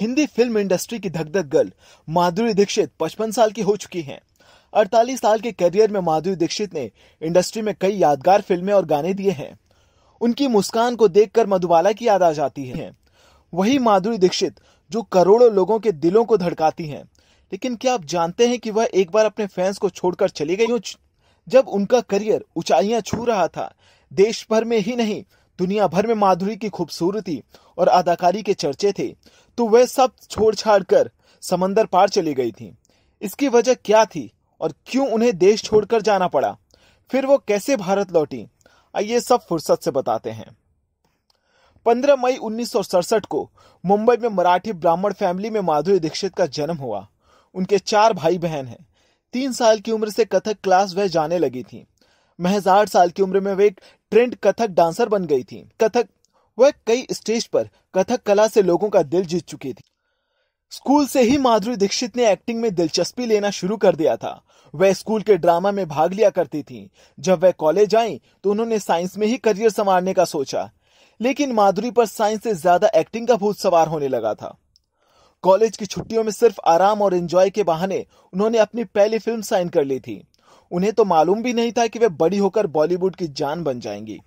Hindi film industry की धक धक गर्ल माधुरी दीक्षित 55 साल की हो चुकी हैं 48 साल के करियर में माधुरी दीक्षित ने इंडस्ट्री में कई यादगार फिल्में और गाने दिए हैं उनकी मुस्कान को देखकर मधुबाला की याद आ जाती है वही माधुरी दीक्षित जो करोड़ों लोगों के दिलों को धड़काती हैं लेकिन क्या आप जानते हैं कि वह एक बार अपने फैंस को छोड़कर चली गई जब उनका करियर ऊंचाइयां छू रहा था देश भर में ही नहीं दुनिया भर में माधुरी की खूबसूरती और अदाकारी के चर्चे थे तो वह सब छोड़ छाड़ कर समंदर पार चली गई थी इसकी वजह क्या थी और क्यों उन्हें देश छोड़कर जाना पड़ा फिर वो कैसे भारत लौटी आइए सब फुर्सत से बताते हैं 15 मई उन्नीस को मुंबई में मराठी ब्राह्मण फैमिली में माधुरी दीक्षित का जन्म हुआ उनके चार भाई बहन हैं तीन साल की उम्र से कथक क्लास वह जाने लगी थी महज आठ साल की उम्र में वे एक ट्रेंड कथक डांसर बन गई थी कथक वह कई स्टेज पर कथक कला से लोगों का दिल जीत चुकी थी स्कूल से ही माधुरी दीक्षित ने एक्टिंग में दिलचस्पी लेना शुरू कर दिया था वह स्कूल के ड्रामा में भाग लिया करती थी जब वह कॉलेज आई तो उन्होंने साइंस में ही करियर संवारने का सोचा लेकिन माधुरी पर साइंस से ज्यादा एक्टिंग का भूत सवार होने लगा था कॉलेज की छुट्टियों में सिर्फ आराम और एंजॉय के बहाने उन्होंने अपनी पहली फिल्म साइन कर ली थी उन्हें तो मालूम भी नहीं था कि वे बड़ी होकर बॉलीवुड की जान बन जाएंगी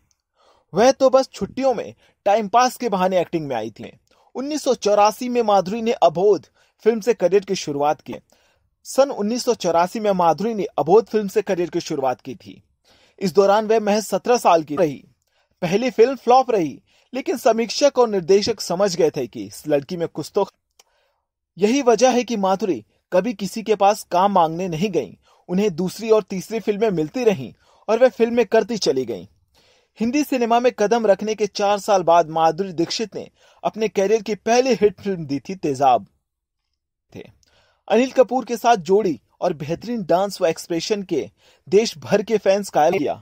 वह तो बस छुट्टियों में टाइम पास के बहाने एक्टिंग में आई थी उन्नीस में माधुरी ने अबोध फिल्म से करियर की शुरुआत की सन उन्नीस में माधुरी ने अबोध फिल्म से करियर की शुरुआत की थी इस दौरान वह महज सत्रह साल की रही पहली फिल्म फ्लॉप रही लेकिन समीक्षक और निर्देशक समझ गए थे कि इस लड़की में कुछ तो यही वजह है कि माधुरी कभी किसी के पास काम मांगने नहीं गई उन्हें दूसरी और तीसरी फिल्में मिलती रहीं और वे फिल्में करती चली गईं हिंदी सिनेमा में कदम रखने के चार साल बाद माधुरी दीक्षित ने अपने कैरियर की पहली हिट फिल्म दी थी तेजाब थे अनिल कपूर के साथ जोड़ी और बेहतरीन डांस व एक्सप्रेशन के देश भर के फैंस कायल किया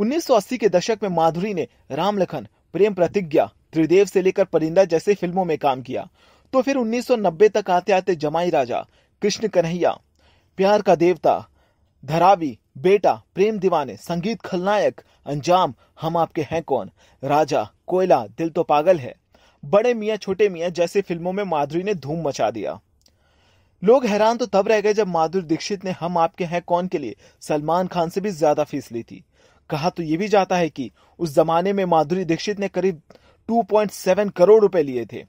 1980 के दशक में माधुरी ने राम लखन प्रेम प्रतिज्ञा त्रिदेव से लेकर परिंदा जैसे फिल्मों में काम किया तो फिर 1990 तक आते आते जमाई राजा कृष्ण कन्हैया प्यार का देवता धरावी बेटा प्रेम दीवाने संगीत खलनायक अंजाम हम आपके हैं कौन राजा कोयला दिल तो पागल है बड़े मियाँ छोटे मियाँ जैसे फिल्मों में माधुरी ने धूम मचा दिया लोग हैरान तो तब रह गए जब माधुरी दीक्षित ने हम आपके हैं कौन के लिए सलमान खान से भी ज्यादा फीस ली थी कहा तो ये भी जाता है कि उस जमाने में माधुरी दीक्षित ने करीब 2.7 करोड़ रुपए लिए थे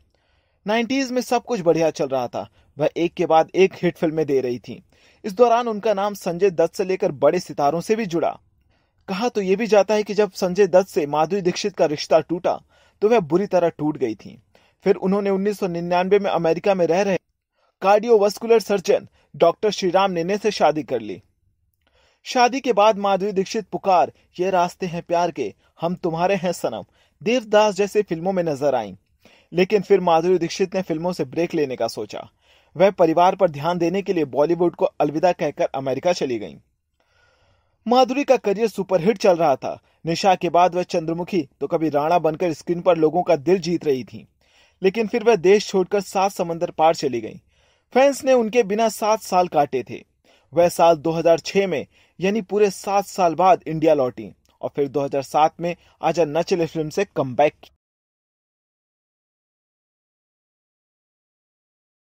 नाइन्टीज में सब कुछ बढ़िया चल रहा था वह एक के बाद एक हिट फिल्में दे रही थी इस दौरान उनका नाम संजय दत्त से लेकर बड़े सितारों से भी जुड़ा कहा तो यह भी जाता है कि जब संजय दत्त से माधुरी दीक्षित का रिश्ता टूटा तो वह बुरी तरह टूट गई थी फिर उन्होंने 1999 में अमेरिका में रह रहे cardiovascular surgeon doctor Shriram Nene से शादी कर ली शादी के बाद माधुरी दीक्षित पुकार ये रास्ते हैं प्यार के हम तुम्हारे हैं सनम देवदास जैसे फिल्मों में नजर आईं लेकिन फिर माधुरी दीक्षित ने फिल्मों से ब्रेक लेने का सोचा वह परिवार पर ध्यान देने के लिए बॉलीवुड को अलविदा कहकर अमेरिका चली गईं। माधुरी का करियर सुपरहिट चल रहा था निशा के बाद वह चंद्रमुखी तो कभी राणा बनकर स्क्रीन पर लोगों का दिल जीत रही थी लेकिन फिर वह देश छोड़कर सात समंदर पार चली गई फैंस ने उनके बिना सात साल काटे थे वह साल 2006 में यानी पूरे सात साल बाद इंडिया लौटी और फिर 2007 में आजा नचले फिल्म से कम बैक